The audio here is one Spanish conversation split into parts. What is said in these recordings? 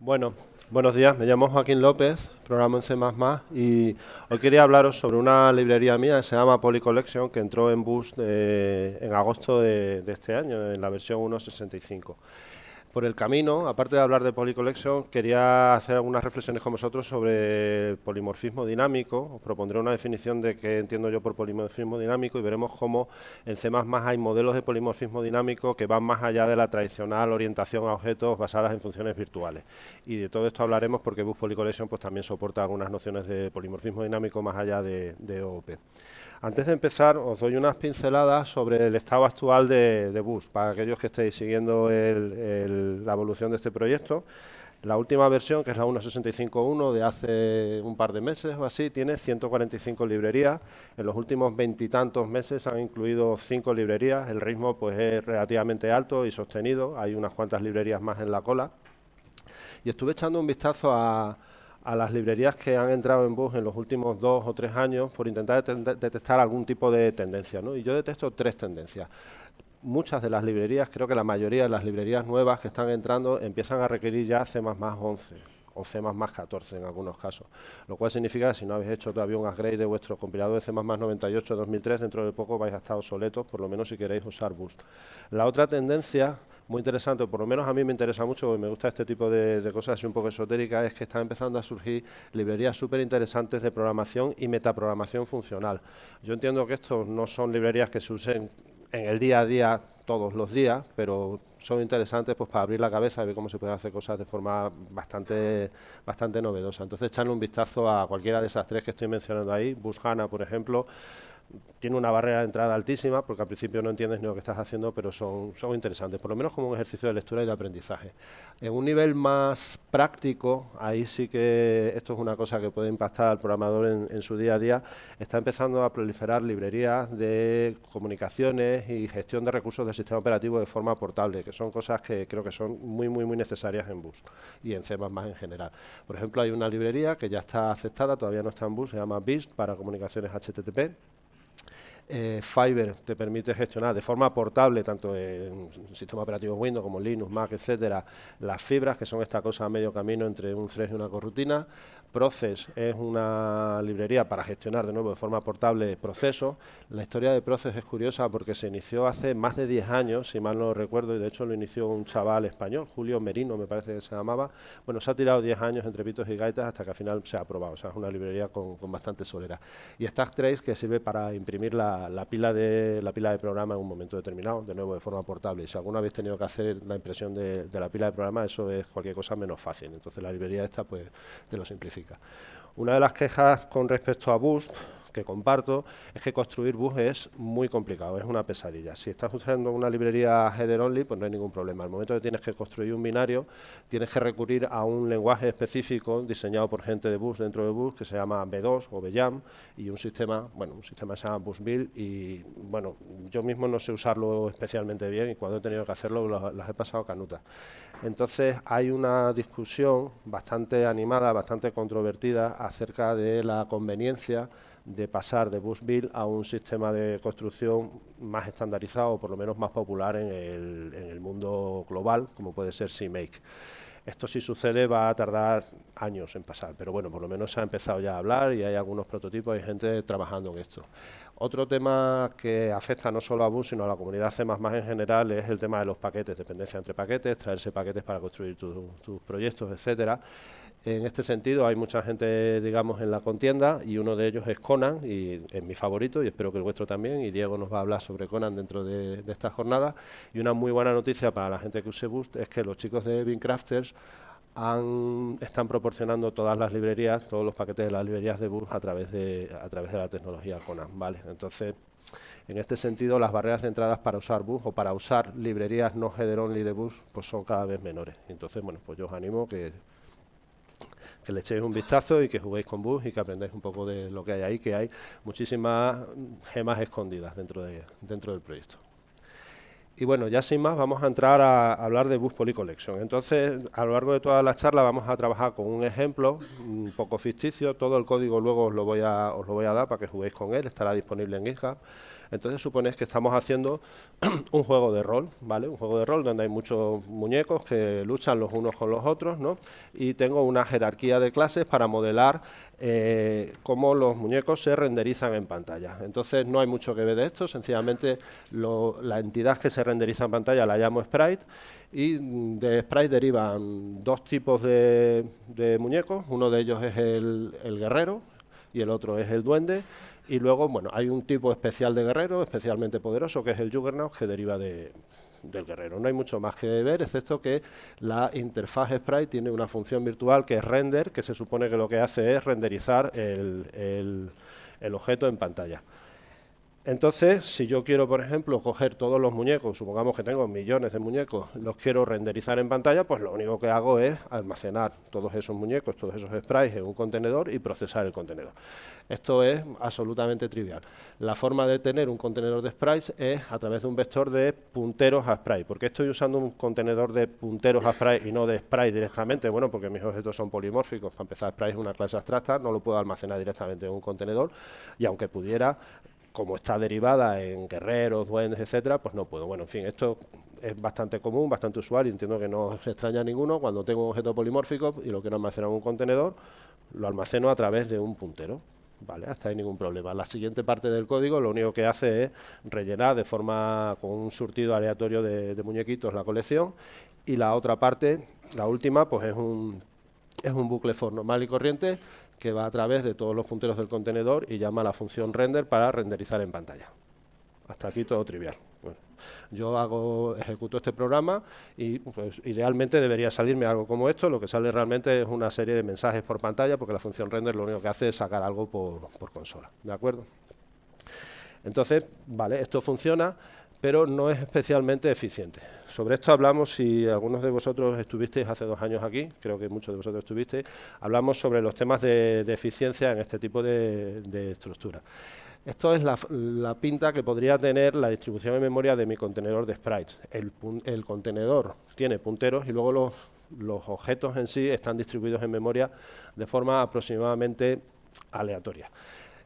Bueno, buenos días, me llamo Joaquín López, programa en C++ y hoy quería hablaros sobre una librería mía que se llama Polycollection que entró en Boost eh, en agosto de, de, este año, en la versión 1.65 por el camino, aparte de hablar de Polycollection, quería hacer algunas reflexiones con vosotros sobre polimorfismo dinámico. Os propondré una definición de qué entiendo yo por polimorfismo dinámico y veremos cómo en C++ hay modelos de polimorfismo dinámico que van más allá de la tradicional orientación a objetos basadas en funciones virtuales. Y de todo esto hablaremos porque Bus Polycollection pues, también soporta algunas nociones de polimorfismo dinámico más allá de, de OOP. Antes de empezar, os doy unas pinceladas sobre el estado actual de, de Bus, para aquellos que estéis siguiendo la evolución de este proyecto. La última versión, que es la 1.65.1 de hace un par de meses o así, tiene 145 librerías. En los últimos veintitantos meses han incluido cinco librerías. El ritmo pues, es relativamente alto y sostenido. Hay unas cuantas librerías más en la cola. Y estuve echando un vistazo a, a las librerías que han entrado en bus en los últimos dos o tres años por intentar detectar algún tipo de tendencia. Y yo detecto tres tendencias. Muchas de las librerías, creo que la mayoría de las librerías nuevas que están entrando empiezan a requerir ya C++ 11 o C++ 14 en algunos casos, lo cual significa que si no habéis hecho todavía un upgrade de vuestro compilador de C++ 98 2003, dentro de poco vais a estar obsoletos, por lo menos si queréis usar Boost. La otra tendencia muy interesante, por lo menos a mí me interesa mucho, y me gusta este tipo de, cosas un poco esotéricas, es que están empezando a surgir librerías súper interesantes de programación y metaprogramación funcional. Yo entiendo que estos no son librerías que se usen en el día a día todos los días, pero son interesantes pues para abrir la cabeza y ver cómo se pueden hacer cosas de forma bastante, bastante novedosa. Entonces, echarle un vistazo a cualquiera de esas tres que estoy mencionando ahí, Bushana, por ejemplo, tiene una barrera de entrada altísima porque al principio no entiendes ni lo que estás haciendo, pero son, interesantes, por lo menos como un ejercicio de lectura y de aprendizaje. En un nivel más práctico, ahí sí que esto es una cosa que puede impactar al programador en, su día a día, está empezando a proliferar librerías de comunicaciones y gestión de recursos del sistema operativo de forma portable, que son cosas que creo que son muy, muy, muy necesarias en BUS y en C++ en general. Por ejemplo, hay una librería que ya está aceptada, todavía no está en BUS, se llama BIST para comunicaciones HTTP, eh, Fiber te permite gestionar de forma portable, tanto en sistema operativo Windows como Linux, Mac, etcétera, las fibras, que son esta cosa a medio camino entre un 3 y una corrutina. Proces es una librería para gestionar de nuevo de forma portable procesos. La historia de Proces es curiosa porque se inició hace más de 10 años, si mal no recuerdo, y de hecho lo inició un chaval español, Julio Merino me parece que se llamaba. Bueno, se ha tirado 10 años entre pitos y gaitas hasta que al final se ha aprobado. O sea, es una librería con, bastante solera. Y Stacktrace, que sirve para imprimir la, pila de, la pila de programa en un momento determinado, de nuevo de forma portable. Y si alguna vez tenido que hacer la impresión de, de la pila de programa, eso es cualquier cosa menos fácil. Entonces la librería esta pues te lo simplifica. Una de las quejas con respecto a Boost que comparto es que construir bus es muy complicado, es una pesadilla. Si estás usando una librería header only, pues no hay ningún problema. Al momento que tienes que construir un binario, tienes que recurrir a un lenguaje específico diseñado por gente de bus dentro de bus que se llama B2 o BJAM y un sistema, bueno, un sistema que se llama BusBuild y bueno, yo mismo no sé usarlo especialmente bien y cuando he tenido que hacerlo las he pasado canuta Entonces hay una discusión bastante animada, bastante controvertida acerca de la conveniencia de pasar de bus build a un sistema de construcción más estandarizado o por lo menos más popular en el, en el mundo global, como puede ser CMake. Esto si sucede va a tardar años en pasar, pero bueno, por lo menos se ha empezado ya a hablar y hay algunos prototipos y gente trabajando en esto. Otro tema que afecta no solo a Bus, sino a la comunidad C++ en general es el tema de los paquetes, dependencia entre paquetes, traerse paquetes para construir tus proyectos, etcétera. En este sentido hay mucha gente, digamos, en la contienda y uno de ellos es Conan, y es mi favorito y espero que el vuestro también, y Diego nos va a hablar sobre Conan dentro de, esta jornada. Y una muy buena noticia para la gente que use Boost es que los chicos de Crafters han, están proporcionando todas las librerías, todos los paquetes de las librerías de Boost a través de, a través de la tecnología Conan, ¿vale? Entonces, en este sentido, las barreras de entradas para usar bus o para usar librerías no header only de bus pues son cada vez menores. Entonces, bueno, pues yo os animo que que le echéis un vistazo y que juguéis con bus y que aprendáis un poco de lo que hay ahí, que hay muchísimas gemas escondidas dentro, dentro del proyecto. Y bueno, ya sin más, vamos a entrar a, hablar de Bus Poly Collection. Entonces, a lo largo de todas las charlas vamos a trabajar con un ejemplo un poco ficticio. Todo el código luego os lo voy a, os lo voy a dar para que juguéis con él, estará disponible en GitHub. Entonces suponéis que estamos haciendo un juego de rol, ¿vale? Un juego de rol donde hay muchos muñecos que luchan los unos con los otros, ¿no? Y tengo una jerarquía de clases para modelar eh, cómo los muñecos se renderizan en pantalla. Entonces no hay mucho que ver de esto, sencillamente la entidad que se renderiza en pantalla la llamo sprite y de sprite derivan dos tipos de, muñecos, uno de ellos es el, el guerrero y el otro es el duende y luego, bueno, hay un tipo especial de guerrero, especialmente poderoso, que es el Juggernaut, que deriva del guerrero. No hay mucho más que ver, excepto que la interfaz Sprite tiene una función virtual que es render, que se supone que lo que hace es renderizar el objeto en pantalla. Entonces, si yo quiero, por ejemplo, coger todos los muñecos, supongamos que tengo millones de muñecos, los quiero renderizar en pantalla, pues lo único que hago es almacenar todos esos muñecos, todos esos sprites en un contenedor y procesar el contenedor. Esto es absolutamente trivial. La forma de tener un contenedor de sprites es a través de un vector de punteros a sprites. ¿Por qué estoy usando un contenedor de punteros a sprites y no de sprites directamente? Bueno, porque mis objetos son polimórficos. Para empezar, sprites es una clase abstracta, no lo puedo almacenar directamente en un contenedor y aunque pudiera, como está derivada en guerreros, duendes, etcétera, pues no puedo. Bueno, en fin, esto es bastante común, bastante usual y entiendo que no se extraña a ninguno cuando tengo un objeto polimórfico y lo quiero almacenar en un contenedor, lo almaceno a través de un puntero. Vale, hasta ahí ningún problema. La siguiente parte del código lo único que hace es rellenar de forma con un surtido aleatorio de, muñequitos la colección y la otra parte, la última, pues es un, es un bucle for normal y corriente que va a través de todos los punteros del contenedor y llama a la función render para renderizar en pantalla. Hasta aquí todo trivial. Bueno, yo hago, ejecuto este programa y pues, idealmente debería salirme algo como esto. Lo que sale realmente es una serie de mensajes por pantalla porque la función render lo único que hace es sacar algo por, por consola. ¿De acuerdo? Entonces, vale, esto funciona pero no es especialmente eficiente. Sobre esto hablamos, si algunos de vosotros estuvisteis hace dos años aquí, creo que muchos de vosotros estuvisteis, hablamos sobre los temas de, eficiencia en este tipo de, de estructura. Esto es la, pinta que podría tener la distribución en memoria de mi contenedor de sprites. El, contenedor tiene punteros y luego los, los objetos en sí están distribuidos en memoria de forma aproximadamente aleatoria.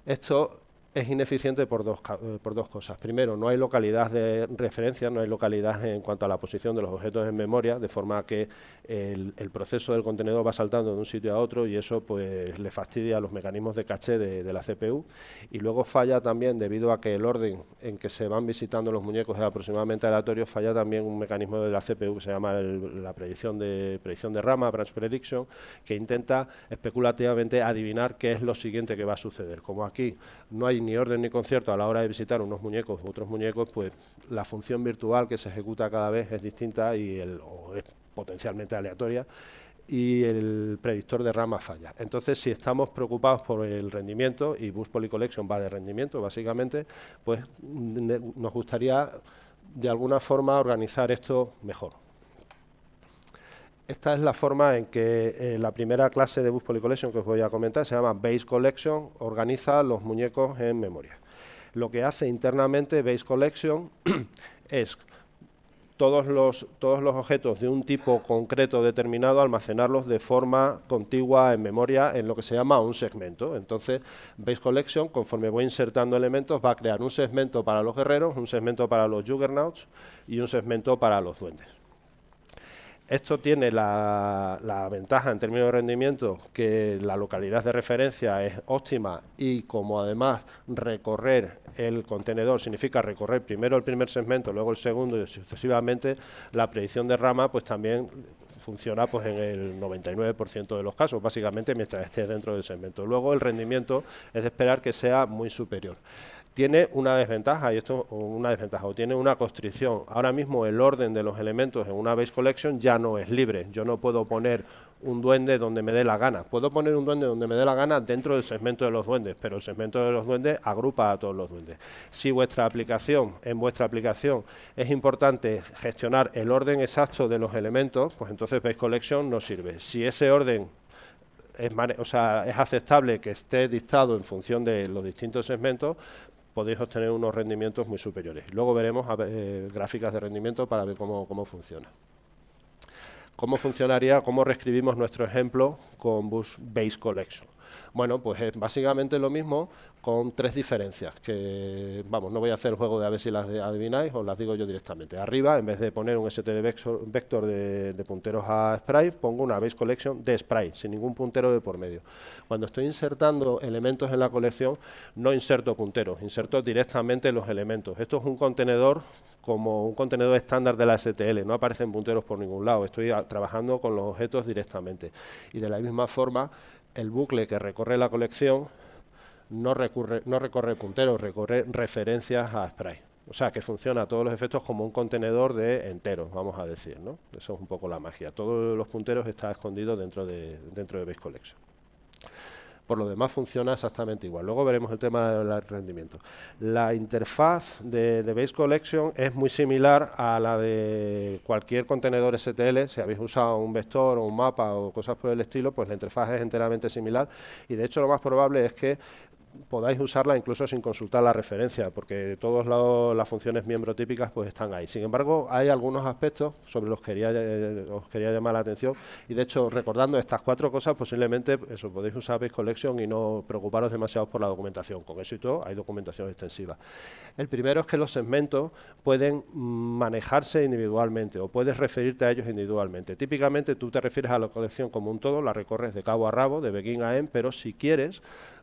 Esto es ineficiente por dos, eh, por dos cosas. Primero, no hay localidad de referencia, no hay localidad en cuanto a la posición de los objetos en memoria, de forma que el, proceso del contenedor va saltando de un sitio a otro y eso pues le fastidia a los mecanismos de caché de, la CPU. Y luego falla también, debido a que el orden en que se van visitando los muñecos es aproximadamente aleatorio, falla también un mecanismo de la CPU que se llama la predicción de, predicción de rama, branch prediction, que intenta especulativamente adivinar qué es lo siguiente que va a suceder. Como aquí no hay ni orden ni concierto a la hora de visitar unos muñecos u otros muñecos, pues la función virtual que se ejecuta cada vez es distinta y el, o es potencialmente aleatoria y el predictor de ramas falla. Entonces, si estamos preocupados por el rendimiento, y Bus Poly Collection va de rendimiento, básicamente, pues mm, nos gustaría de alguna forma organizar esto mejor esta es la forma en que eh, la primera clase de Bus polycollection Collection que os voy a comentar, se llama Base Collection, organiza los muñecos en memoria. Lo que hace internamente Base Collection es todos los, todos los objetos de un tipo concreto determinado, almacenarlos de forma contigua en memoria en lo que se llama un segmento. Entonces, Base Collection, conforme voy insertando elementos, va a crear un segmento para los guerreros, un segmento para los juggernauts y un segmento para los duendes. Esto tiene la, ventaja en términos de rendimiento que la localidad de referencia es óptima y como además recorrer el contenedor significa recorrer primero el primer segmento, luego el segundo y sucesivamente, la predicción de rama pues también funciona pues en el 99% de los casos, básicamente mientras esté dentro del segmento. Luego el rendimiento es de esperar que sea muy superior tiene una desventaja, y esto una desventaja, o tiene una constricción. Ahora mismo el orden de los elementos en una base collection ya no es libre. Yo no puedo poner un duende donde me dé la gana. Puedo poner un duende donde me dé la gana dentro del segmento de los duendes, pero el segmento de los duendes agrupa a todos los duendes. Si vuestra aplicación, en vuestra aplicación, es importante gestionar el orden exacto de los elementos, pues entonces base collection no sirve. Si ese orden es, o sea, es aceptable que esté dictado en función de los distintos segmentos, podéis obtener unos rendimientos muy superiores. Luego veremos eh, gráficas de rendimiento para ver cómo, cómo funciona. ¿Cómo funcionaría, cómo reescribimos nuestro ejemplo con Bus Base Collection? Bueno, pues es básicamente lo mismo con tres diferencias, que vamos, no voy a hacer el juego de a ver si las adivináis, os las digo yo directamente. Arriba, en vez de poner un STD vector de, punteros a sprite, pongo una base collection de sprite, sin ningún puntero de por medio. Cuando estoy insertando elementos en la colección, no inserto punteros, inserto directamente los elementos. Esto es un contenedor como un contenedor estándar de la STL, no aparecen punteros por ningún lado, estoy trabajando con los objetos directamente. Y de la misma forma, el bucle que recorre la colección no, no recorre punteros, recorre referencias a spray. O sea, que funciona a todos los efectos como un contenedor de enteros, vamos a decir, ¿no? Eso es un poco la magia. Todos los punteros están escondidos dentro de, dentro de Base Collection. Por lo demás funciona exactamente igual. Luego veremos el tema del rendimiento. La interfaz de, Base Collection es muy similar a la de cualquier contenedor STL. Si habéis usado un vector o un mapa o cosas por el estilo, pues la interfaz es enteramente similar. Y de hecho lo más probable es que podáis usarla incluso sin consultar la referencia, porque todos todas las funciones miembro típicas pues están ahí. Sin embargo, hay algunos aspectos sobre los que quería, eh, os quería llamar la atención y de hecho, recordando estas cuatro cosas, posiblemente eso podéis usar Base Collection y no preocuparos demasiado por la documentación. Con eso y todo, hay documentación extensiva. El primero es que los segmentos pueden manejarse individualmente o puedes referirte a ellos individualmente. Típicamente tú te refieres a la colección como un todo, la recorres de cabo a rabo, de begin a end, pero si quieres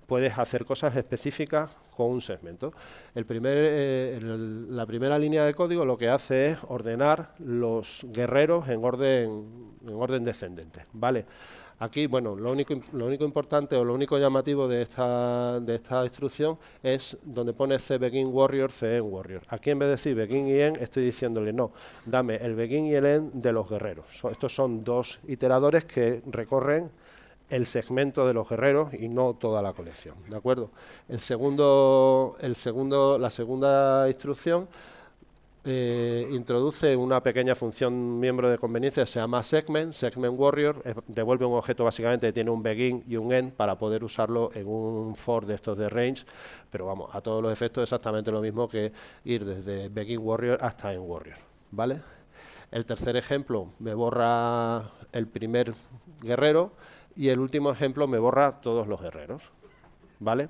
puedes hacer cosas específicas con un segmento. El primer, eh, la primera línea de código lo que hace es ordenar los guerreros en orden, en orden descendente. ¿vale? Aquí, bueno, lo único, importante o lo único llamativo de esta, de esta instrucción es donde pone C begin warrior, C end warrior. Aquí en vez de decir begin y end, estoy diciéndole no, dame el begin y el end de los guerreros. estos son dos iteradores que recorren el segmento de los guerreros y no toda la colección, ¿de acuerdo? El segundo, el segundo, la segunda instrucción eh, introduce una pequeña función miembro de conveniencia, se llama segment, segment warrior, devuelve un objeto básicamente que tiene un begin y un end para poder usarlo en un for de estos de range, pero vamos, a todos los efectos exactamente lo mismo que ir desde begin warrior hasta end warrior, ¿vale? El tercer ejemplo me borra el primer guerrero, y el último ejemplo me borra todos los herreros. ¿Vale?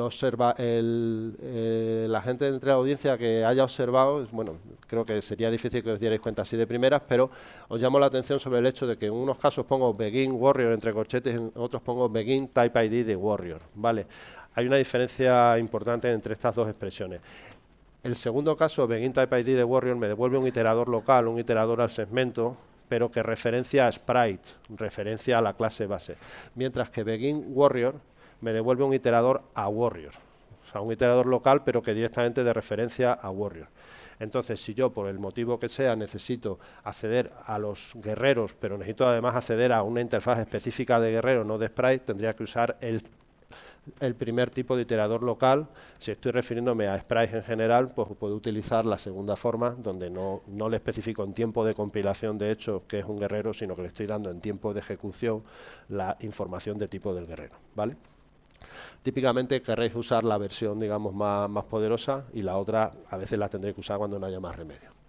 observa, eh, la gente de entre la audiencia que haya observado, bueno, creo que sería difícil que os dierais cuenta así de primeras, pero os llamo la atención sobre el hecho de que en unos casos pongo Begin Warrior entre corchetes, en otros pongo Begin Type ID de Warrior, ¿vale? Hay una diferencia importante entre estas dos expresiones. El segundo caso, Begin Type ID de Warrior, me devuelve un iterador local, un iterador al segmento, pero que referencia a sprite, referencia a la clase base. Mientras que begin warrior me devuelve un iterador a warrior, o sea, un iterador local, pero que directamente de referencia a warrior. Entonces, si yo, por el motivo que sea, necesito acceder a los guerreros, pero necesito además acceder a una interfaz específica de guerrero, no de sprite, tendría que usar el el primer tipo de iterador local. Si estoy refiriéndome a Sprite en general, pues puedo utilizar la segunda forma, donde no, le especifico en tiempo de compilación, de hecho, que es un guerrero, sino que le estoy dando en tiempo de ejecución la información de tipo del guerrero. ¿vale? Típicamente querréis usar la versión digamos, más, más poderosa y la otra a veces la tendréis que usar cuando no haya más remedio.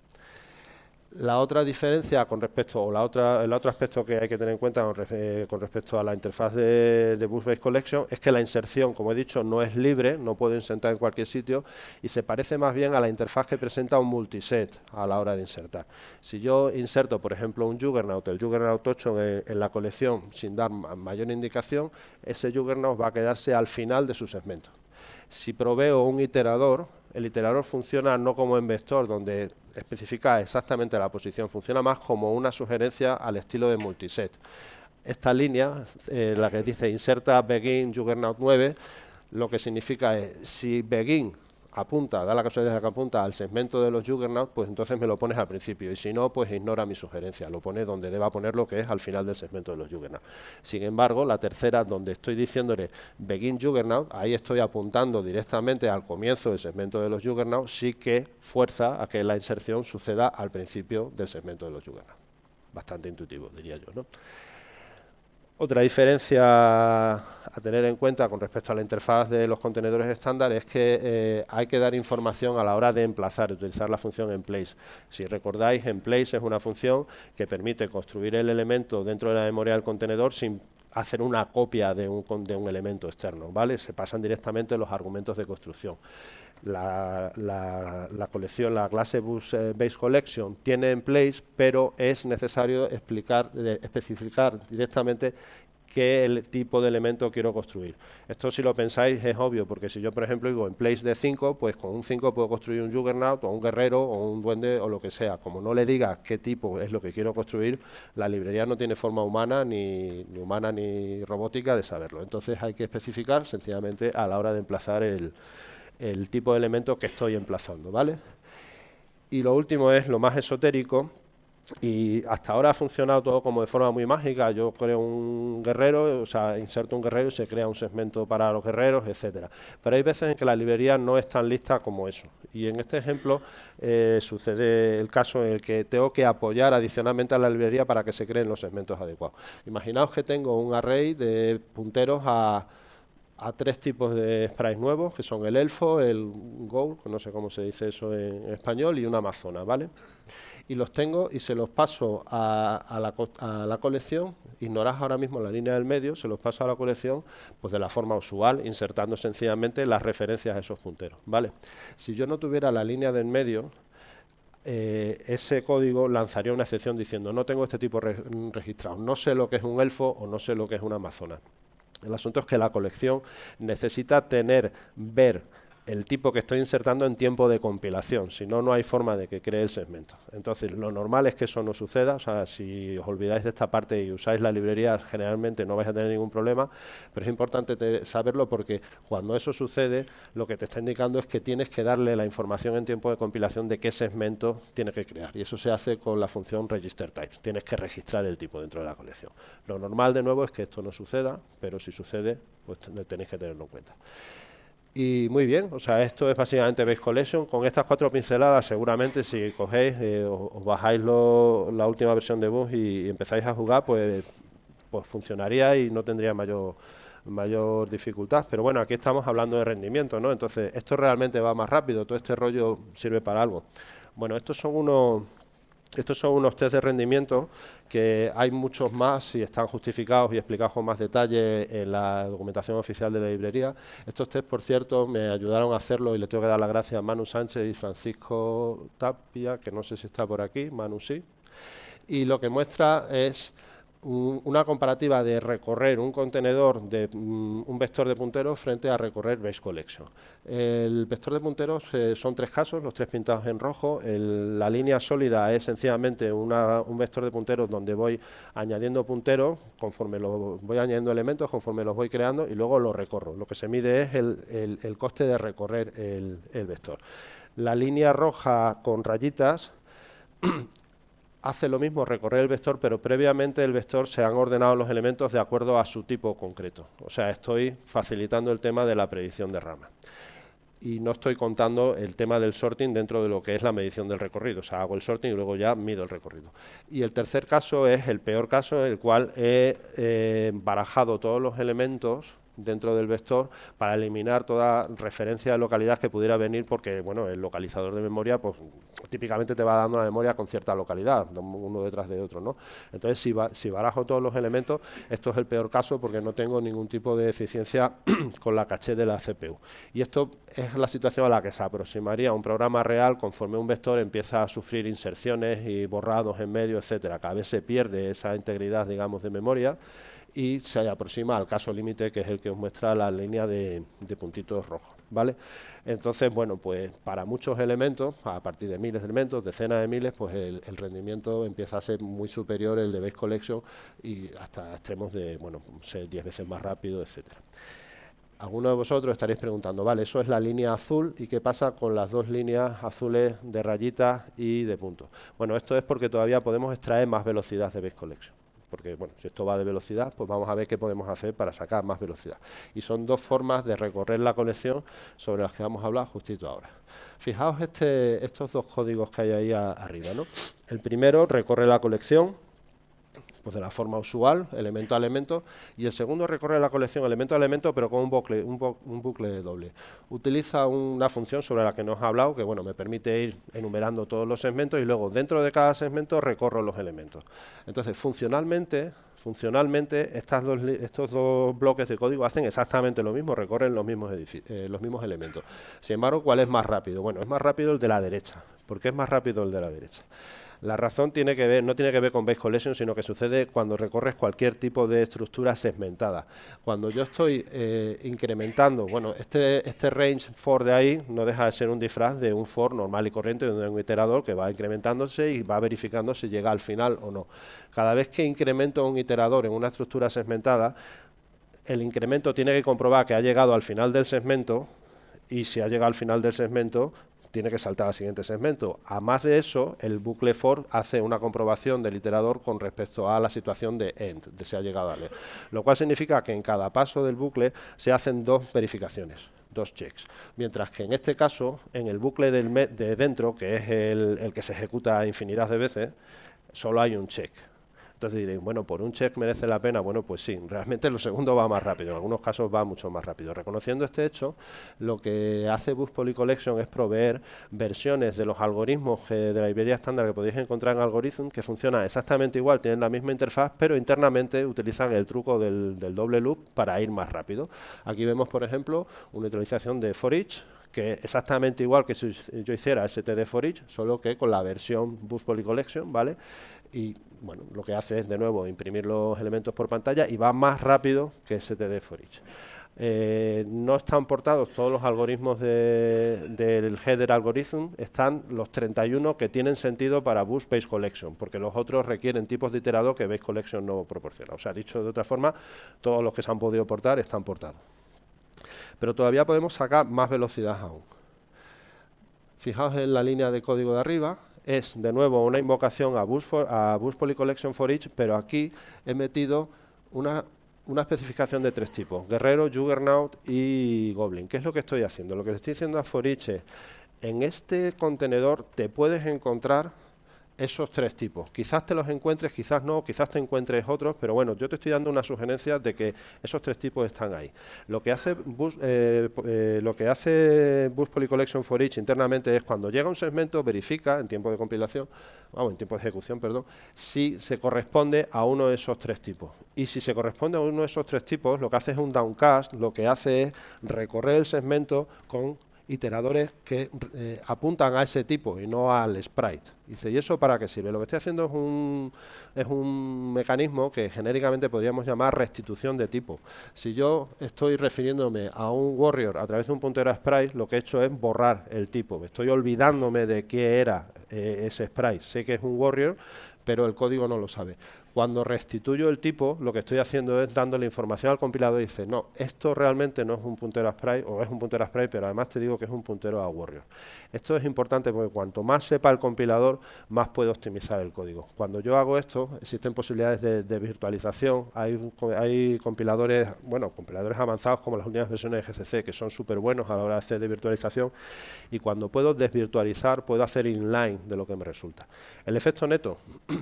La otra diferencia con respecto, o la otra, el otro aspecto que hay que tener en cuenta con, eh, respecto a la interfaz de, de Collection es que la inserción, como he dicho, no es libre, no puedo insertar en cualquier sitio y se parece más bien a la interfaz que presenta un multiset a la hora de insertar. Si yo inserto, por ejemplo, un Juggernaut, el Juggernaut 8 en, en la colección sin dar mayor indicación, ese Juggernaut va a quedarse al final de su segmento. Si proveo un iterador, el iterador funciona no como en vector, donde especifica exactamente la posición, funciona más como una sugerencia al estilo de multiset. Esta línea, eh, la que dice inserta begin juggernaut 9, lo que significa es, si begin apunta, da la casualidad de que apunta al segmento de los Juggernaut, pues entonces me lo pones al principio. Y si no, pues ignora mi sugerencia. Lo pone donde deba ponerlo, que es al final del segmento de los Juggernaut. Sin embargo, la tercera, donde estoy diciéndole Begin Juggernaut, ahí estoy apuntando directamente al comienzo del segmento de los Juggernaut, sí que fuerza a que la inserción suceda al principio del segmento de los Juggernaut. Bastante intuitivo, diría yo, ¿no? Otra diferencia a tener en cuenta con respecto a la interfaz de los contenedores estándar es que eh, hay que dar información a la hora de emplazar, utilizar la función emplace. place. Si recordáis, emplace place es una función que permite construir el elemento dentro de la memoria del contenedor sin hacer una copia de un, de un elemento externo, ¿vale? Se pasan directamente los argumentos de construcción la, colección, la Glassebus eh, Base Collection, tiene en place, pero es necesario explicar, eh, especificar directamente qué el tipo de elemento quiero construir. Esto si lo pensáis es obvio, porque si yo por ejemplo digo en place de 5, pues con un 5 puedo construir un juggernaut o un guerrero o un duende o lo que sea. Como no le diga qué tipo es lo que quiero construir, la librería no tiene forma humana, ni humana ni robótica de saberlo. Entonces hay que especificar sencillamente a la hora de emplazar el, el tipo de elemento que estoy emplazando, ¿vale? Y lo último es lo más esotérico, y hasta ahora ha funcionado todo como de forma muy mágica. Yo creo un guerrero, o sea, inserto un guerrero y se crea un segmento para los guerreros, etcétera. Pero hay veces en que la librería no es tan lista como eso. Y en este ejemplo eh, sucede el caso en el que tengo que apoyar adicionalmente a la librería para que se creen los segmentos adecuados. Imaginaos que tengo un array de punteros a a tres tipos de sprites nuevos, que son el elfo, el gold, no sé cómo se dice eso en, español, y una amazona, ¿vale? Y los tengo y se los paso a, la, colección, ignorás ahora mismo la línea del medio, se los paso a la colección pues de la forma usual, insertando sencillamente las referencias a esos punteros, ¿vale? Si yo no tuviera la línea del medio, eh, ese código lanzaría una excepción diciendo no tengo este tipo registrado, no sé lo que es un elfo o no sé lo que es una amazona. El asunto es que la colección necesita tener, ver, el tipo que estoy insertando en tiempo de compilación, si no, no hay forma de que cree el segmento. Entonces, lo normal es que eso no suceda, o sea, si os olvidáis de esta parte y usáis la librería, generalmente no vais a tener ningún problema, pero es importante saberlo porque cuando eso sucede, lo que te está indicando es que tienes que darle la información en tiempo de compilación de qué segmento tiene que crear, y eso se hace con la función register types, tienes que registrar el tipo dentro de la colección. Lo normal, de nuevo, es que esto no suceda, pero si sucede, pues tenéis que tenerlo en cuenta. Y muy bien, o sea, esto es básicamente Base Collection. Con estas cuatro pinceladas, seguramente si cogéis, eh, os, bajáis la última versión de Bus y, empezáis a jugar, pues, pues funcionaría y no tendría mayor, mayor dificultad. Pero bueno, aquí estamos hablando de rendimiento, ¿no? Entonces, esto realmente va más rápido, todo este rollo sirve para algo. Bueno, estos son unos estos son unos test de rendimiento que hay muchos más y están justificados y explicados con más detalle en la documentación oficial de la librería. Estos test, por cierto, me ayudaron a hacerlo y le tengo que dar las gracias a Manu Sánchez y Francisco Tapia, que no sé si está por aquí, Manu sí. Y lo que muestra es una comparativa de recorrer un contenedor de mm, un vector de punteros frente a recorrer base collection. El vector de punteros eh, son tres casos, los tres pintados en rojo. la línea sólida es sencillamente un vector de punteros donde voy añadiendo punteros conforme lo voy añadiendo elementos, conforme los voy creando y luego los recorro. Lo que se mide es el coste de recorrer el vector. La línea roja con rayitas hace lo mismo recorrer el vector, pero previamente el vector se han ordenado los elementos de acuerdo a su tipo concreto. O sea, estoy facilitando el tema de la predicción de rama. Y no estoy contando el tema del sorting dentro de lo que es la medición del recorrido. O sea, hago el sorting y luego ya mido el recorrido. Y el tercer caso es el peor caso, el cual he eh, barajado todos los elementos dentro del vector para eliminar toda referencia de localidad que pudiera venir porque bueno el localizador de memoria pues típicamente te va dando la memoria con cierta localidad uno detrás de otro no entonces si, barajo todos los elementos esto es el peor caso porque no tengo ningún tipo de eficiencia con la caché de la CPU y esto es la situación a la que se aproximaría un programa real conforme un vector empieza a sufrir inserciones y borrados en medio etcétera cada vez se pierde esa integridad digamos de memoria y se aproxima al caso límite que es el que os muestra la línea de, puntitos rojos, ¿vale? Entonces, bueno, pues para muchos elementos, a partir de miles de elementos, decenas de miles, pues el, rendimiento empieza a ser muy superior el de Base Collection y hasta extremos de, bueno, ser 10 veces más rápido, etcétera. Algunos de vosotros estaréis preguntando, vale, eso es la línea azul, ¿y qué pasa con las dos líneas azules de rayitas y de puntos? Bueno, esto es porque todavía podemos extraer más velocidad de Base Collection porque bueno, si esto va de velocidad, pues vamos a ver qué podemos hacer para sacar más velocidad. Y son dos formas de recorrer la colección sobre las que vamos a hablar justito ahora. Fijaos este, estos dos códigos que hay ahí arriba. ¿no? El primero recorre la colección, pues de la forma usual, elemento a elemento, y el segundo recorre la colección elemento a elemento, pero con un bucle, un, bucle doble. Utiliza una función sobre la que nos ha hablado, que bueno, me permite ir enumerando todos los segmentos y luego dentro de cada segmento recorro los elementos. Entonces, funcionalmente, funcionalmente estos dos bloques de código hacen exactamente lo mismo, recorren los mismos, eh, los mismos elementos. Sin embargo, ¿cuál es más rápido? Bueno, es más rápido el de la derecha. ¿Por qué es más rápido el de la derecha? La razón tiene que ver, no tiene que ver con base collection, sino que sucede cuando recorres cualquier tipo de estructura segmentada. Cuando yo estoy eh, incrementando, bueno, este, este range for de ahí no deja de ser un disfraz de un for normal y corriente, de un iterador que va incrementándose y va verificando si llega al final o no. Cada vez que incremento un iterador en una estructura segmentada, el incremento tiene que comprobar que ha llegado al final del segmento y si ha llegado al final del segmento, tiene que saltar al siguiente segmento. A más de eso, el bucle for hace una comprobación del iterador con respecto a la situación de end, de si ha llegado a END. Lo cual significa que en cada paso del bucle se hacen dos verificaciones dos checks. Mientras que en este caso, en el bucle del de dentro, que es el, el que se ejecuta infinidad de veces, solo hay un check. Entonces diréis, bueno, por un check merece la pena. Bueno, pues sí, realmente lo segundo va más rápido, en algunos casos va mucho más rápido. Reconociendo este hecho, lo que hace Boost Poly Collection es proveer versiones de los algoritmos de la librería estándar que podéis encontrar en Algorithm que funciona exactamente igual, tienen la misma interfaz, pero internamente utilizan el truco del, doble loop para ir más rápido. Aquí vemos, por ejemplo, una utilización de ForEach, que que exactamente igual que si yo hiciera STD for solo que con la versión Boost Poly Collection, ¿vale? Y bueno, lo que hace es de nuevo imprimir los elementos por pantalla y va más rápido que STD for each. no están portados todos los algoritmos del header algorithm, están los 31 que tienen sentido para boost page collection, porque los otros requieren tipos de iterado que base collection no proporciona. O sea, dicho de otra forma, todos los que se han podido portar están portados. Pero todavía podemos sacar más velocidad aún. Fijaos en la línea de código de arriba, es de nuevo una invocación a Bus, a Bus Polycollection for Each, pero aquí he metido una, una especificación de tres tipos, Guerrero, Juggernaut y Goblin. ¿Qué es lo que estoy haciendo? Lo que le estoy diciendo a for es, en este contenedor te puedes encontrar esos tres tipos. Quizás te los encuentres, quizás no, quizás te encuentres otros, pero bueno, yo te estoy dando una sugerencia de que esos tres tipos están ahí. Lo que hace Bus, eh, eh, lo que hace Bus Polycollection for Each internamente es cuando llega un segmento, verifica en tiempo de compilación, vamos, en tiempo de ejecución, perdón, si se corresponde a uno de esos tres tipos. Y si se corresponde a uno de esos tres tipos, lo que hace es un downcast, lo que hace es recorrer el segmento con iteradores que eh, apuntan a ese tipo y no al sprite. Dice, ¿y eso para qué sirve? Lo que estoy haciendo es un, es un mecanismo que genéricamente podríamos llamar restitución de tipo. Si yo estoy refiriéndome a un warrior a través de un puntero a sprite, lo que he hecho es borrar el tipo. Estoy olvidándome de qué era eh, ese sprite. Sé que es un warrior, pero el código no lo sabe. Cuando restituyo el tipo, lo que estoy haciendo es dándole información al compilador y dice, no, esto realmente no es un puntero a Sprite, o es un puntero a Sprite, pero además te digo que es un puntero a Warrior. Esto es importante porque cuanto más sepa el compilador, más puede optimizar el código. Cuando yo hago esto, existen posibilidades de, virtualización. Hay, hay compiladores, bueno, compiladores avanzados como las últimas versiones de GCC, que son súper buenos a la hora de hacer de virtualización. Y cuando puedo desvirtualizar, puedo hacer inline de lo que me resulta. El efecto neto,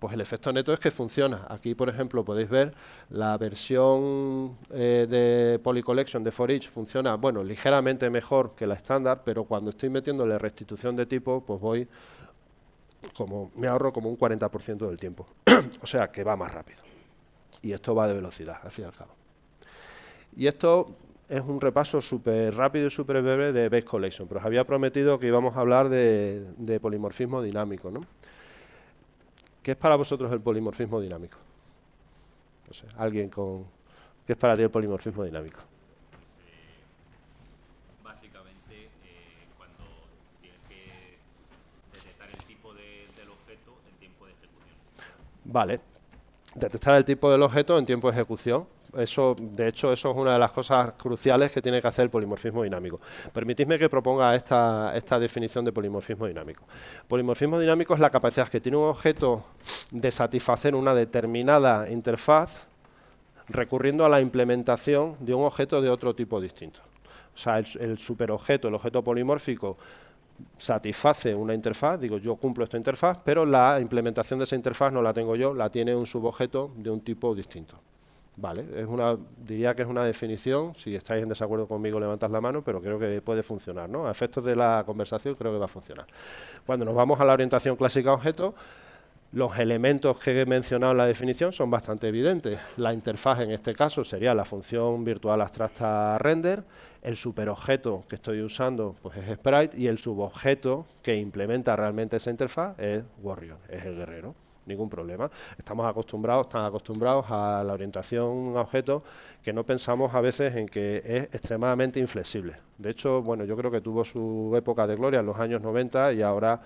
Pues el efecto neto es que funciona. Aquí, por ejemplo, podéis ver la versión eh, de Polycollection de Forage funciona, bueno, ligeramente mejor que la estándar, pero cuando estoy metiéndole restitución de tipo, pues voy como, me ahorro como un 40% del tiempo. o sea, que va más rápido. Y esto va de velocidad, al fin y al cabo. Y esto es un repaso súper rápido y súper breve de Base Collection, pero os había prometido que íbamos a hablar de, de polimorfismo dinámico, ¿no? ¿Qué es para vosotros el polimorfismo dinámico? No sé, alguien con... ¿Qué es para ti el polimorfismo dinámico? Básicamente, eh, cuando tienes que detectar el tipo del objeto en tiempo de ejecución. Vale. Detectar el tipo del objeto en tiempo de ejecución. Eso, de hecho, eso es una de las cosas cruciales que tiene que hacer el polimorfismo dinámico. Permitidme que proponga esta, definición de polimorfismo dinámico. Polimorfismo dinámico es la capacidad que tiene un objeto de satisfacer una determinada interfaz recurriendo a la implementación de un objeto de otro tipo distinto. O sea, el superobjeto, el objeto polimórfico, satisface una interfaz, digo yo cumplo esta interfaz, pero la implementación de esa interfaz no la tengo yo, la tiene un subobjeto de un tipo distinto. Vale, es una, diría que es una definición, si estáis en desacuerdo conmigo levantad la mano, pero creo que puede funcionar, ¿no? A efectos de la conversación creo que va a funcionar. Cuando nos vamos a la orientación clásica objeto, los elementos que he mencionado en la definición son bastante evidentes. La interfaz en este caso sería la función virtual abstracta render, el superobjeto que estoy usando pues es sprite y el subobjeto que implementa realmente esa interfaz es warrior, es el guerrero ningún problema. Estamos acostumbrados, están acostumbrados a la orientación a objetos que no pensamos a veces en que es extremadamente inflexible. De hecho, bueno, yo creo que tuvo su época de gloria en los años 90 y ahora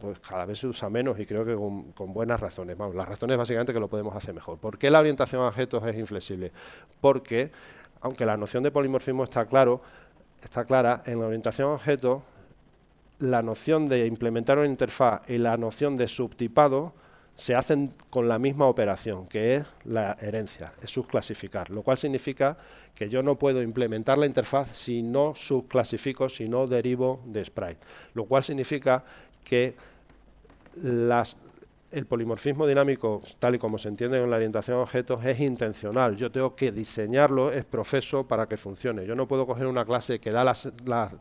pues cada vez se usa menos y creo que con, buenas razones. Vamos, las razones básicamente que lo podemos hacer mejor. ¿Por qué la orientación a objetos es inflexible? Porque, aunque la noción de polimorfismo está claro, está clara, en la orientación a objetos, la noción de implementar una interfaz y la noción de subtipado se hacen con la misma operación, que es la herencia, es subclasificar, lo cual significa que yo no puedo implementar la interfaz si no subclasifico, si no derivo de sprite, lo cual significa que las, el polimorfismo dinámico, tal y como se entiende en la orientación a objetos, es intencional. Yo tengo que diseñarlo, es profeso para que funcione. Yo no puedo coger una clase que da las, las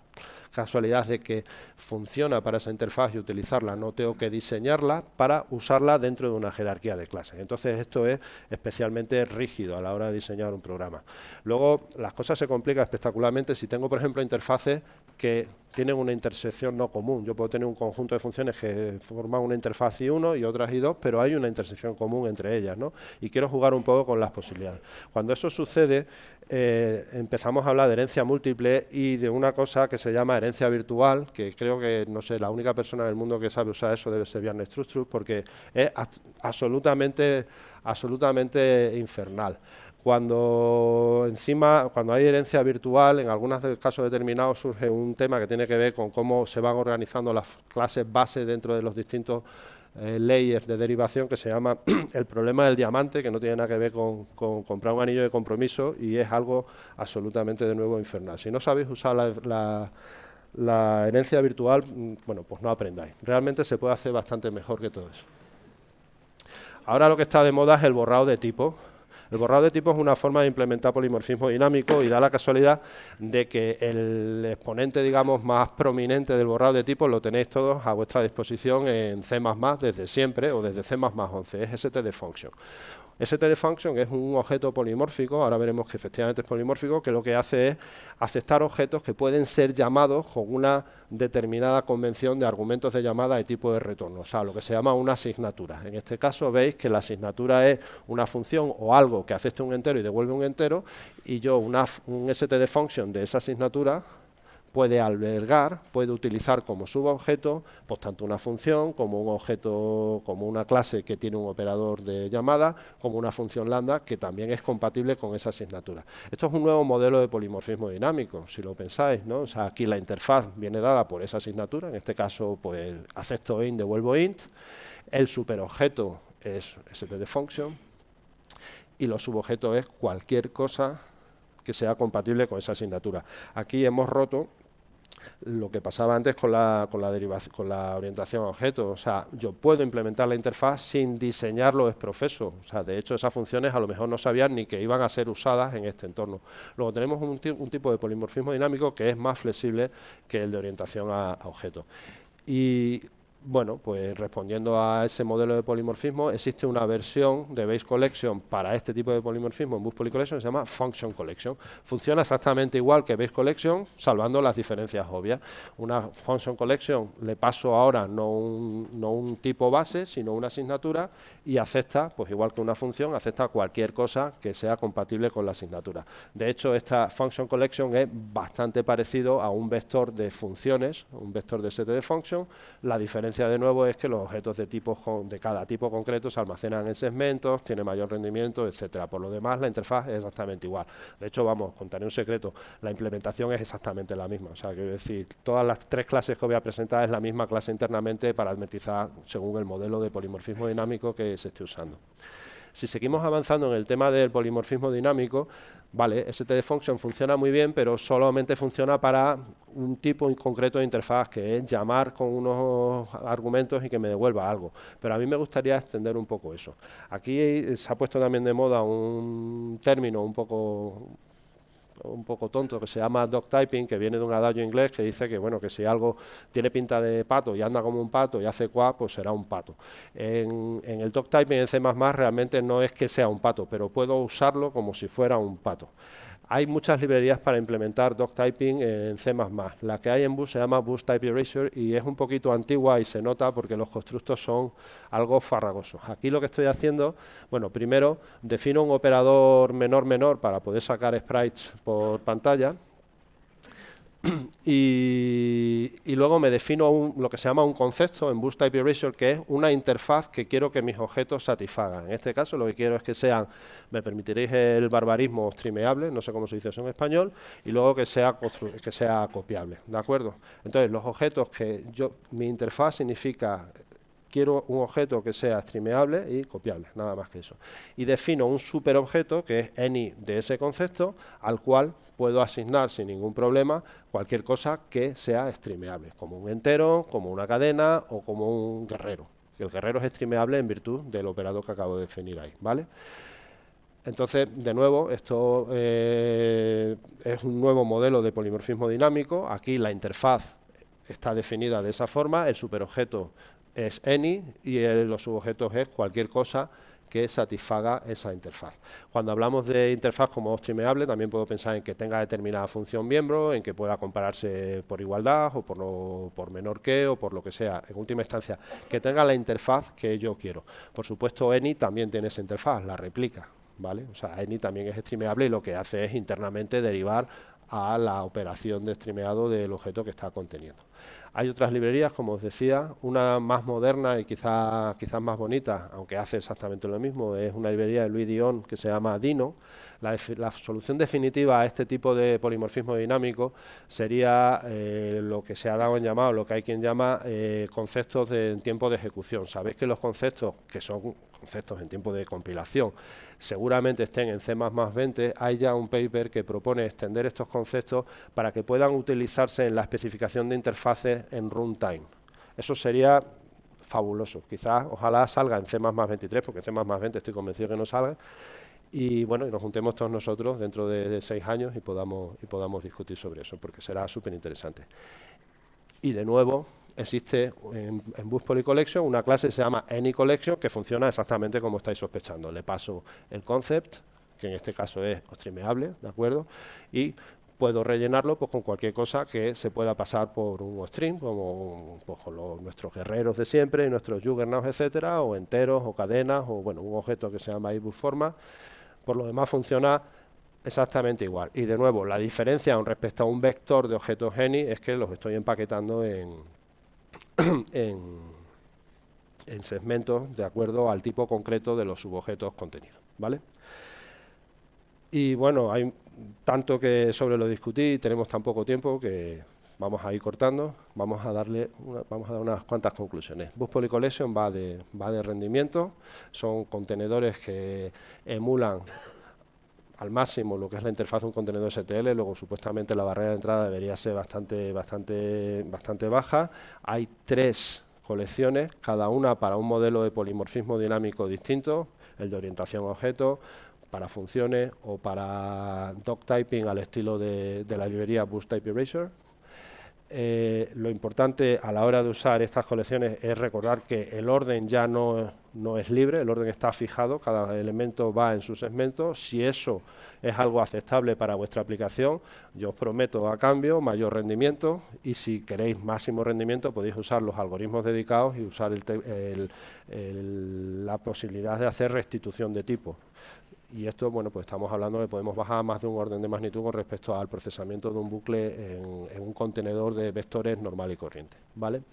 casualidad de que funciona para esa interfaz y utilizarla, no tengo que diseñarla para usarla dentro de una jerarquía de clases. Entonces esto es especialmente rígido a la hora de diseñar un programa. Luego las cosas se complican espectacularmente si tengo, por ejemplo, interfaces que tienen una intersección no común. Yo puedo tener un conjunto de funciones que forman una interfaz y uno y otras y dos, pero hay una intersección común entre ellas, ¿no? Y quiero jugar un poco con las posibilidades. Cuando eso sucede, eh, empezamos a hablar de herencia múltiple y de una cosa que se llama herencia virtual, que creo que, no sé, la única persona del mundo que sabe usar eso debe ser Viernes Trustru, porque es absolutamente, absolutamente infernal. Cuando encima, cuando hay herencia virtual, en algunos casos determinados surge un tema que tiene que ver con cómo se van organizando las clases base dentro de los distintos eh, layers de derivación que se llama el problema del diamante, que no tiene nada que ver con, comprar un anillo de compromiso y es algo absolutamente de nuevo infernal. Si no sabéis usar la, la herencia virtual, mm, bueno, pues no aprendáis. Realmente se puede hacer bastante mejor que todo eso. Ahora lo que está de moda es el borrado de tipo. El borrado de tipo es una forma de implementar polimorfismo dinámico y da la casualidad de que el exponente, digamos, más prominente del borrado de tipo lo tenéis todos a vuestra disposición en C++ desde siempre o desde C++ 11, es STD function. STD function es un objeto polimórfico, ahora veremos que efectivamente es polimórfico, que lo que hace es aceptar objetos que pueden ser llamados con una determinada convención de argumentos de llamada y tipo de retorno, o sea, lo que se llama una asignatura. En este caso veis que la asignatura es una función o algo que acepte este un entero y devuelve un entero, y yo un std function de esa asignatura puede albergar, puede utilizar como subobjeto, pues tanto una función como un objeto, como una clase que tiene un operador de llamada, como una función lambda que también es compatible con esa asignatura. Esto es un nuevo modelo de polimorfismo dinámico, si lo pensáis, ¿no? O sea, aquí la interfaz viene dada por esa asignatura, en este caso, pues acepto int, devuelvo int, el superobjeto es std function, y los subobjetos es cualquier cosa que sea compatible con esa asignatura. Aquí hemos roto lo que pasaba antes con la, con la, derivación, con la orientación a objeto, O sea, yo puedo implementar la interfaz sin diseñarlo los exprofesos. O sea, de hecho, esas funciones a lo mejor no sabían ni que iban a ser usadas en este entorno. Luego tenemos un, tipo de polimorfismo dinámico que es más flexible que el de orientación a, objeto. objetos. Y bueno, pues respondiendo a ese modelo de polimorfismo, existe una versión de Base Collection para este tipo de polimorfismo en Bus Collection, se llama Function Collection. Funciona exactamente igual que Base Collection, salvando las diferencias obvias. Una Function Collection le paso ahora no un, tipo base, sino una asignatura y acepta, pues igual que una función, acepta cualquier cosa que sea compatible con la asignatura. De hecho, esta Function Collection es bastante parecido a un vector de funciones, un vector de set de function. La diferencia de nuevo es que los objetos de, tipo de cada tipo concreto se almacenan en segmentos, tiene mayor rendimiento, etcétera. Por lo demás, la interfaz es exactamente igual. De hecho, vamos, contaré un secreto, la implementación es exactamente la misma. O sea, quiero decir, todas las tres clases que voy a presentar es la misma clase internamente para admetizar según el modelo de polimorfismo dinámico que se esté usando. Si seguimos avanzando en el tema del polimorfismo dinámico, vale, STD function funciona muy bien, pero solamente funciona para un tipo en concreto de interfaz, que es llamar con unos argumentos y que me devuelva algo. Pero a mí me gustaría extender un poco eso. Aquí eh, se ha puesto también de moda un término un poco un poco tonto que se llama dog typing, que viene de un adagio inglés que dice que, bueno, que si algo tiene pinta de pato y anda como un pato y hace cuá, pues será un pato. En, en el dog typing en C++ realmente no es que sea un pato, pero puedo usarlo como si fuera un pato. Hay muchas librerías para implementar doc typing en C++. La que hay en Boost se llama Boost Type Eraser y es un poquito antigua y se nota porque los constructos son algo farragosos. Aquí lo que estoy haciendo, bueno, primero defino un operador menor-menor para poder sacar sprites por pantalla y, luego me defino un, lo que se llama un concepto en Boost Type Erasure que es una interfaz que quiero que mis objetos satisfagan. En este caso lo que quiero es que sean, me permitiréis el barbarismo streameable, no sé cómo se dice eso en español, y luego que sea, que sea copiable, ¿de acuerdo? Entonces, los objetos que yo, mi interfaz significa quiero un objeto que sea streameable y copiable, nada más que eso. Y defino un superobjeto, que es any de ese concepto, al cual puedo asignar sin ningún problema cualquier cosa que sea streameable, como un entero, como una cadena o como un guerrero. El guerrero es streameable en virtud del operador que acabo de definir ahí, ¿vale? Entonces, de nuevo, esto eh, es un nuevo modelo de polimorfismo dinámico. Aquí la interfaz está definida de esa forma, el superobjeto es any y los subobjetos es cualquier cosa que satisfaga esa interfaz. Cuando hablamos de interfaz como streamable, también puedo pensar en que tenga determinada función miembro, en que pueda compararse por igualdad o por, lo, por menor que o por lo que sea, en última instancia, que tenga la interfaz que yo quiero. Por supuesto, ENI también tiene esa interfaz, la replica. ¿Vale? O sea, ENI también es streamable y lo que hace es internamente derivar a la operación de streameado del objeto que está conteniendo. Hay otras librerías, como os decía, una más moderna y quizás más bonita, aunque hace exactamente lo mismo, es una librería de Louis Dion que se llama Dino. La, solución definitiva a este tipo de polimorfismo dinámico sería eh, lo que se ha dado en llamado, lo que hay quien llama eh, conceptos de tiempo de ejecución. Sabéis que los conceptos, que son conceptos en tiempo de compilación, seguramente estén en C++ 20, hay ya un paper que propone extender estos conceptos para que puedan utilizarse en la especificación de interfaces en runtime. Eso sería fabuloso. Quizás, ojalá salga en C++ 23, porque en C++ 20 estoy convencido que no salga, y bueno, y nos juntemos todos nosotros dentro de, seis años y podamos discutir sobre eso, porque será súper interesante. Y de nuevo, existe en, Boost Polycollection Collection una clase que se llama AnyCollection que funciona exactamente como estáis sospechando. Le paso el concept, que en este caso es streameable, ¿de acuerdo? Y puedo rellenarlo pues, con cualquier cosa que se pueda pasar por un stream, como pues, nuestros guerreros de siempre, nuestros juggernauts, etcétera, o enteros, o cadenas, o bueno, un objeto que se llama IBUSFORMA. Por lo demás funciona exactamente igual. Y de nuevo, la diferencia con respecto a un vector de objetos Any es que los estoy empaquetando en, en, segmentos de acuerdo al tipo concreto de los subobjetos contenidos. ¿vale? Y bueno, hay tanto que sobre lo discutí, tenemos tan poco tiempo que vamos a ir cortando, vamos a darle vamos a dar unas cuantas conclusiones. Bus va de, va de rendimiento, son contenedores que emulan al máximo lo que es la interfaz de un contenedor STL, luego supuestamente la barrera de entrada debería ser bastante, bastante, bastante baja. Hay tres colecciones, cada una para un modelo de polimorfismo dinámico distinto, el de orientación a objeto, para funciones o para doc typing al estilo de, la librería Boost Type Eraser. Eh, lo importante a la hora de usar estas colecciones es recordar que el orden ya no no es libre, el orden está fijado, cada elemento va en su segmento. Si eso es algo aceptable para vuestra aplicación, yo os prometo a cambio mayor rendimiento y si queréis máximo rendimiento podéis usar los algoritmos dedicados y usar la posibilidad de hacer restitución de tipo. Y esto, bueno, pues estamos hablando de podemos bajar más de un orden de magnitud con respecto al procesamiento de un bucle en, en un contenedor de vectores normal y corriente, ¿vale?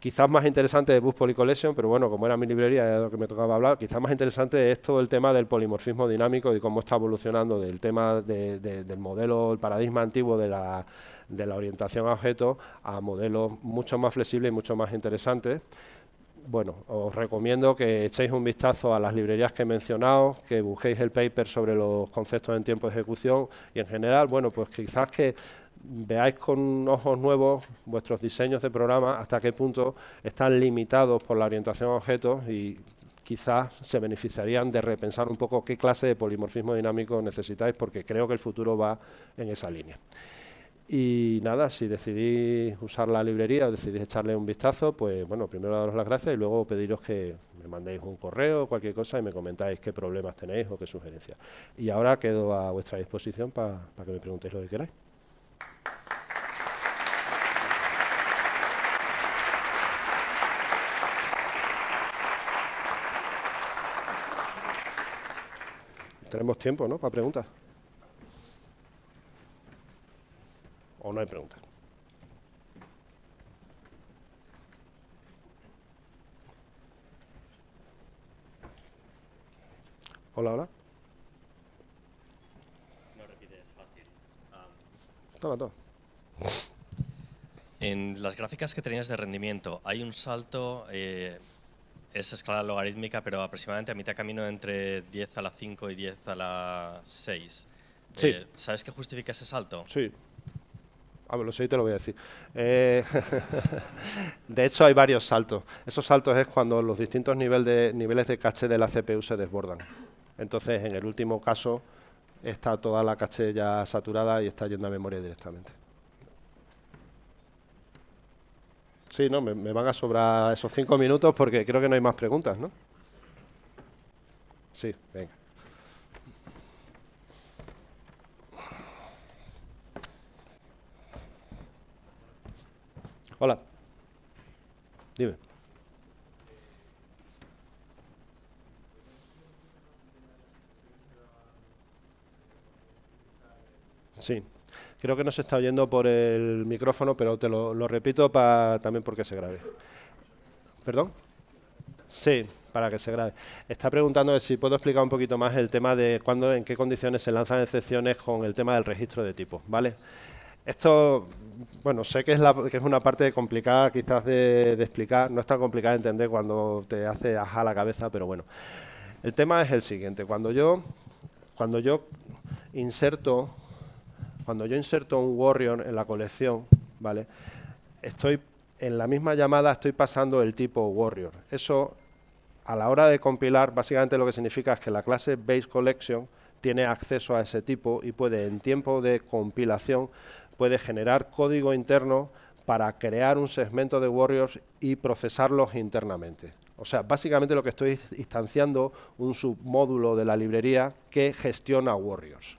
quizás más interesante de Bus Poly Collection, pero bueno, como era mi librería, de lo que me tocaba hablar, quizás más interesante es todo el tema del polimorfismo dinámico y cómo está evolucionando del tema del modelo, el paradigma antiguo de la, de la orientación a objetos a modelos mucho más flexibles y mucho más interesantes bueno, os recomiendo que echéis un vistazo a las librerías que he mencionado, que busquéis el paper sobre los conceptos en tiempo de ejecución y en general, bueno, pues quizás que veáis con ojos nuevos vuestros diseños de programa, hasta qué punto están limitados por la orientación a objetos y quizás se beneficiarían de repensar un poco qué clase de polimorfismo dinámico necesitáis, porque creo que el futuro va en esa línea. Y nada, si decidís usar la librería o decidís echarle un vistazo, pues bueno, primero daros las gracias y luego pediros que me mandéis un correo o cualquier cosa y me comentáis qué problemas tenéis o qué sugerencias. Y ahora quedo a vuestra disposición para que me preguntéis lo que queráis. Tenemos tiempo, ¿no? Para preguntas. O no hay preguntas. Hola, hola. En las gráficas que tenías de rendimiento, hay un salto, eh, es escala logarítmica, pero aproximadamente a mitad camino entre 10 a la 5 y 10 a la 6. Eh, ¿Sabes qué justifica ese salto? Sí. lo sé y te lo voy a decir. Eh, de hecho, hay varios saltos. Esos saltos es cuando los distintos niveles de caché de la CPU se desbordan. Entonces, en el último caso, está toda la caché ya saturada y está yendo a memoria directamente. Sí, no, me, van a sobrar esos cinco minutos porque creo que no hay más preguntas, ¿no? Sí, venga. Hola. Dime. Sí. Creo que no se está oyendo por el micrófono, pero te lo, repito para también porque se grabe. ¿Perdón? Sí, para que se grabe. Está preguntando si puedo explicar un poquito más el tema de cuándo, en qué condiciones se lanzan excepciones con el tema del registro de tipo. ¿vale? Esto, bueno, sé que es, es una parte complicada quizás de, explicar, no es tan complicada de entender cuando te hace ajá la cabeza, pero bueno. El tema es el siguiente, cuando yo, cuando yo inserto cuando yo inserto un warrior en la colección, ¿vale? Estoy en la misma llamada estoy pasando el tipo warrior. Eso a la hora de compilar básicamente lo que significa es que la clase base collection tiene acceso a ese tipo y puede en tiempo de compilación puede generar código interno para crear un segmento de warriors y procesarlos internamente. O sea, básicamente lo que estoy instanciando un submódulo de la librería que gestiona warriors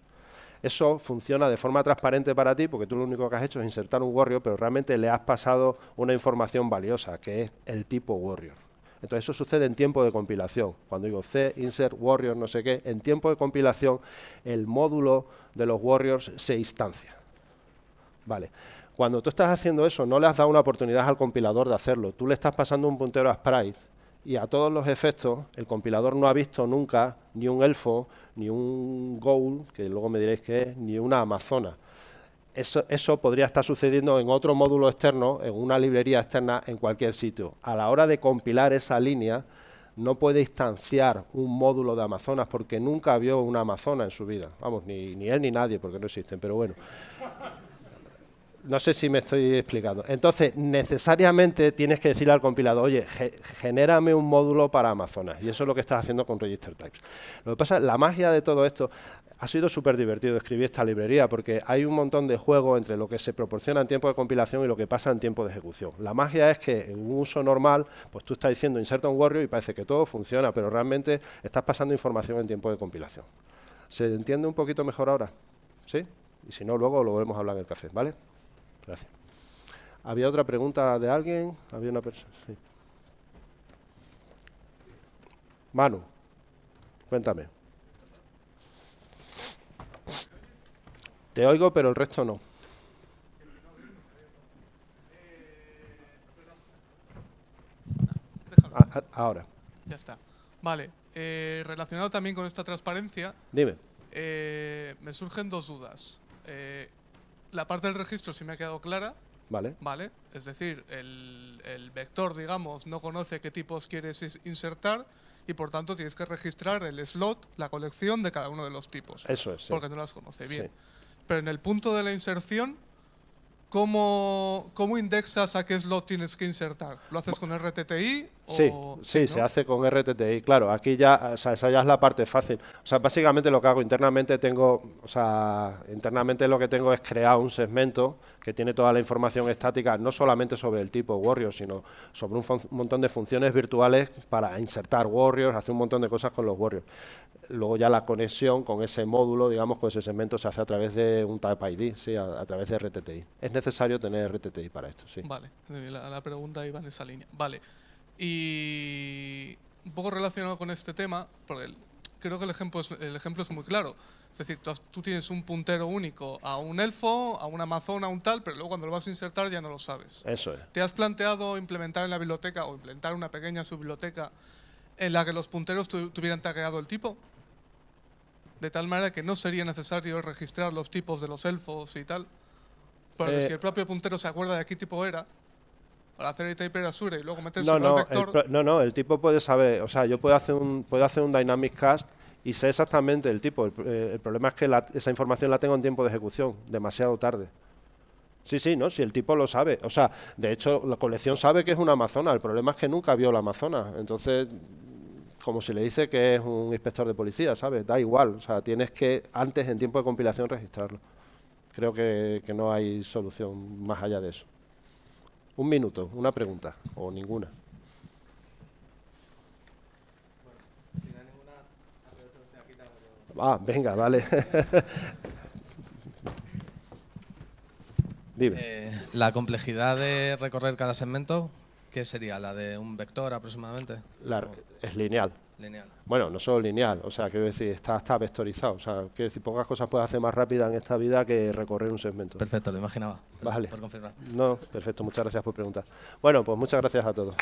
eso funciona de forma transparente para ti, porque tú lo único que has hecho es insertar un warrior, pero realmente le has pasado una información valiosa, que es el tipo warrior. Entonces eso sucede en tiempo de compilación. Cuando digo C, insert, warrior, no sé qué, en tiempo de compilación el módulo de los warriors se instancia. Vale. Cuando tú estás haciendo eso, no le has dado una oportunidad al compilador de hacerlo. Tú le estás pasando un puntero a Sprite y a todos los efectos, el compilador no ha visto nunca ni un elfo, ni un goal que luego me diréis que es, ni una amazona. Eso, podría estar sucediendo en otro módulo externo, en una librería externa, en cualquier sitio. A la hora de compilar esa línea, no puede instanciar un módulo de Amazonas porque nunca vio una Amazona en su vida. Vamos, ni, ni él ni nadie, porque no existen, pero bueno no sé si me estoy explicando. Entonces, necesariamente tienes que decirle al compilador, oye, genérame un módulo para Amazonas. Y eso es lo que estás haciendo con Register Types. Lo que pasa, la magia de todo esto, ha sido súper divertido escribir esta librería porque hay un montón de juego entre lo que se proporciona en tiempo de compilación y lo que pasa en tiempo de ejecución. La magia es que en un uso normal, pues tú estás diciendo insert un warrior y parece que todo funciona, pero realmente estás pasando información en tiempo de compilación. ¿Se entiende un poquito mejor ahora? ¿Sí? Y si no, luego lo volvemos a hablar en el café, ¿vale? Gracias. ¿Había otra pregunta de alguien? Había una persona. Sí. Manu, cuéntame. Te oigo, pero el resto no. Ah, ah, ahora. Ya está. Vale. Eh, relacionado también con esta transparencia. Dime. Eh, me surgen dos dudas. Eh, la parte del registro sí me ha quedado clara. Vale. Vale. Es decir, el, vector, digamos, no conoce qué tipos quieres insertar y por tanto tienes que registrar el slot, la colección de cada uno de los tipos. Eso es. Porque no las conoce bien. Pero en el punto de la inserción, ¿cómo, ¿cómo indexas a qué slot tienes que insertar? ¿Lo haces con RTTI Sí, sí, se hace con RTTI, claro, aquí ya, o sea, esa ya es la parte fácil. O sea, básicamente lo que hago internamente tengo, o sea, internamente lo que tengo es crear un segmento que tiene toda la información estática, no solamente sobre el tipo Warrior, sino sobre un montón de funciones virtuales para insertar Warriors, hacer un montón de cosas con los Warriors. Luego ya la conexión con ese módulo, digamos, con ese segmento se hace a través de un Type ID, sí, a, través de RTTI. Es necesario tener RTTI para esto, sí. Vale, eh, la pregunta iba en esa línea. Vale. Y un poco relacionado con este tema, porque creo que el ejemplo, es, el ejemplo es muy claro. Es decir, tú, tienes un puntero único a un elfo, a un amazona, a un tal, pero luego cuando lo vas a insertar ya no lo sabes. Eso es. ¿Te has planteado implementar en la biblioteca o implementar una pequeña subbiblioteca en la que los punteros tuvieran tagueado el tipo? De tal manera que no sería necesario registrar los tipos de los elfos y tal. Porque eh, si el propio puntero se acuerda de qué tipo era, para hacer el y luego meterse no, no, El, no, no, el tipo puede saber, o sea, yo puedo hacer un, puedo hacer un dynamic cast y sé exactamente el tipo. El, eh, problema es que esa información la tengo en tiempo de ejecución, demasiado tarde. Sí, sí, no, si el tipo lo sabe. O sea, de hecho, la colección sabe que es una amazona. El problema es que nunca vio la amazona. Entonces, como si le dice que es un inspector de policía, ¿sabes? Da igual. O sea, tienes que antes, en tiempo de compilación, registrarlo. Creo que no hay solución más allá de eso. Un minuto, una pregunta o ninguna. Ah, venga, vale. Dime. Eh, la complejidad de recorrer cada segmento, ¿qué sería? ¿La de un vector aproximadamente? Claro, es lineal. Lineal. Bueno, no solo lineal, o sea, quiero decir, está, vectorizado. O sea, quiero decir, pocas cosas puedes hacer más rápida en esta vida que recorrer un segmento. Perfecto, lo imaginaba. Vale. Por confirmar. No, perfecto, muchas gracias por preguntar. Bueno, pues muchas gracias a todos.